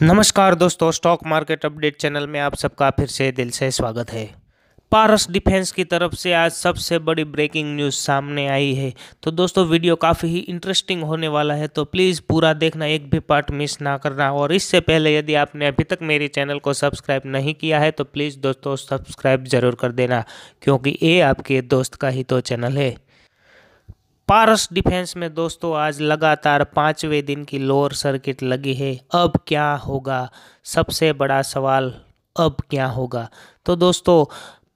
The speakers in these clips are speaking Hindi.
नमस्कार दोस्तों स्टॉक मार्केट अपडेट चैनल में आप सबका फिर से दिल से स्वागत है पारस डिफेंस की तरफ से आज सबसे बड़ी ब्रेकिंग न्यूज़ सामने आई है तो दोस्तों वीडियो काफ़ी ही इंटरेस्टिंग होने वाला है तो प्लीज़ पूरा देखना एक भी पार्ट मिस ना करना और इससे पहले यदि आपने अभी तक मेरे चैनल को सब्सक्राइब नहीं किया है तो प्लीज़ दोस्तों सब्सक्राइब ज़रूर कर देना क्योंकि ये आपके दोस्त का ही तो चैनल है पारस डिफेंस में दोस्तों आज लगातार पांचवें दिन की लोअर सर्किट लगी है अब क्या होगा सबसे बड़ा सवाल अब क्या होगा तो दोस्तों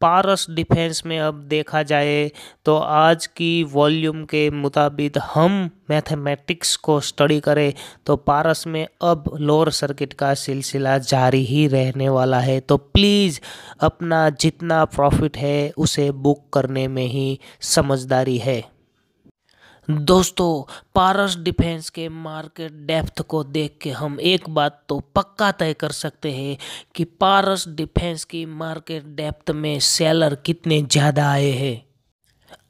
पारस डिफेंस में अब देखा जाए तो आज की वॉल्यूम के मुताबिक हम मैथमेटिक्स को स्टडी करें तो पारस में अब लोअर सर्किट का सिलसिला जारी ही रहने वाला है तो प्लीज़ अपना जितना प्रॉफिट है उसे बुक करने में ही समझदारी है दोस्तों पारस डिफेंस के मार्केट डेप्थ को देख के हम एक बात तो पक्का तय कर सकते हैं कि पारस डिफेंस की मार्केट डेप्थ में सेलर कितने ज़्यादा आए हैं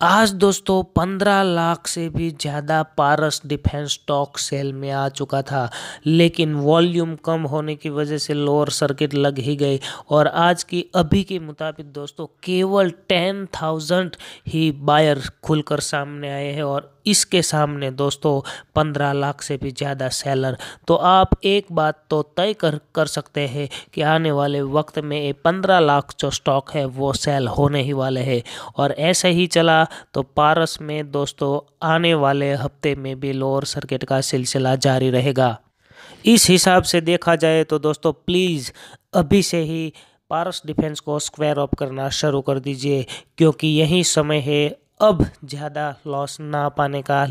आज दोस्तों पंद्रह लाख से भी ज़्यादा पारस डिफेंस स्टॉक सेल में आ चुका था लेकिन वॉल्यूम कम होने की वजह से लोअर सर्किट लग ही गई और आज की अभी के मुताबिक दोस्तों केवल टेन थाउजेंड ही बायर खुलकर सामने आए हैं और इसके सामने दोस्तों पंद्रह लाख से भी ज़्यादा सेलर तो आप एक बात तो तय कर कर सकते हैं कि आने वाले वक्त में ये पंद्रह लाख जो स्टॉक है वो सेल होने ही वाले हैं और ऐसे ही चला तो पारस में दोस्तों आने वाले हफ्ते में भी लोअर सर्किट का सिलसिला जारी रहेगा इस हिसाब से देखा जाए तो दोस्तों प्लीज़ अभी से ही पारस डिफेंस को स्क्वायर ऑफ करना शुरू कर दीजिए क्योंकि यही समय है अब ज़्यादा लॉस ना पाने का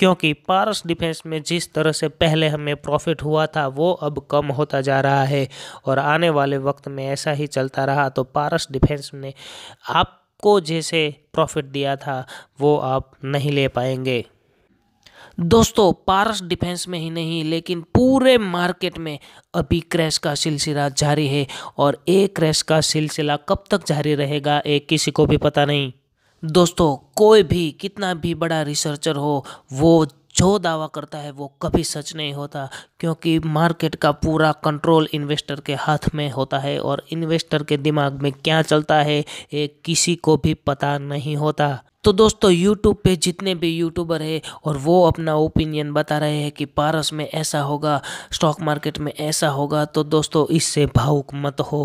क्योंकि पारस डिफेंस में जिस तरह से पहले हमें प्रॉफिट हुआ था वो अब कम होता जा रहा है और आने वाले वक्त में ऐसा ही चलता रहा तो पारस डिफेंस में आप आपको जैसे प्रॉफिट दिया था वो आप नहीं ले पाएंगे दोस्तों पारस डिफेंस में ही नहीं लेकिन पूरे मार्केट में अभी क्रैश का सिलसिला जारी है और एक क्रैश का सिलसिला कब तक जारी रहेगा एक किसी को भी पता नहीं दोस्तों कोई भी कितना भी बड़ा रिसर्चर हो वो जो दावा करता है वो कभी सच नहीं होता क्योंकि मार्केट का पूरा कंट्रोल इन्वेस्टर के हाथ में होता है और इन्वेस्टर के दिमाग में क्या चलता है ये किसी को भी पता नहीं होता तो दोस्तों यूट्यूब पे जितने भी यूट्यूबर हैं और वो अपना ओपिनियन बता रहे हैं कि पारस में ऐसा होगा स्टॉक मार्केट में ऐसा होगा तो दोस्तों इससे भावुक मत हो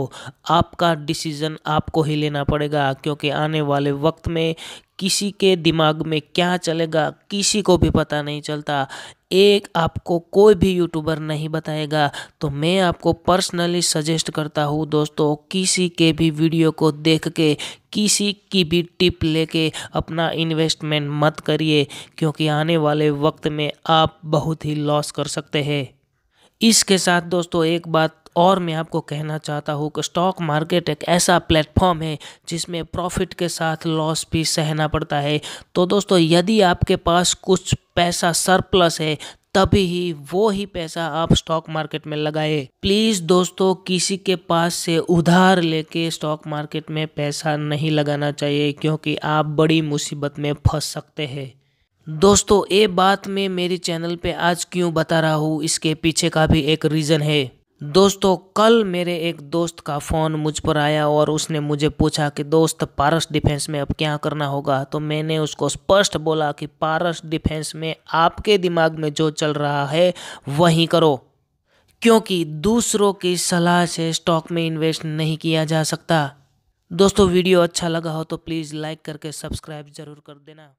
आपका डिसीज़न आपको ही लेना पड़ेगा क्योंकि आने वाले वक्त में किसी के दिमाग में क्या चलेगा किसी को भी पता नहीं चलता एक आपको कोई भी यूट्यूबर नहीं बताएगा तो मैं आपको पर्सनली सजेस्ट करता हूँ दोस्तों किसी के भी वीडियो को देख के किसी की भी टिप लेके अपना इन्वेस्टमेंट मत करिए क्योंकि आने वाले वक्त में आप बहुत ही लॉस कर सकते हैं इसके साथ दोस्तों एक बात और मैं आपको कहना चाहता हूँ कि स्टॉक मार्केट एक ऐसा प्लेटफॉर्म है जिसमें प्रॉफिट के साथ लॉस भी सहना पड़ता है तो दोस्तों यदि आपके पास कुछ पैसा सरप्लस है तभी ही वो ही पैसा आप स्टॉक मार्केट में लगाए प्लीज़ दोस्तों किसी के पास से उधार लेके स्टॉक मार्केट में पैसा नहीं लगाना चाहिए क्योंकि आप बड़ी मुसीबत में फंस सकते हैं दोस्तों ये बात मैं मेरी चैनल पे आज क्यों बता रहा हूँ इसके पीछे का भी एक रीज़न है दोस्तों कल मेरे एक दोस्त का फ़ोन मुझ पर आया और उसने मुझे पूछा कि दोस्त पारस डिफेंस में अब क्या करना होगा तो मैंने उसको स्पष्ट बोला कि पारस डिफेंस में आपके दिमाग में जो चल रहा है वही करो क्योंकि दूसरों की सलाह से स्टॉक में इन्वेस्ट नहीं किया जा सकता दोस्तों वीडियो अच्छा लगा हो तो प्लीज़ लाइक करके सब्सक्राइब ज़रूर कर देना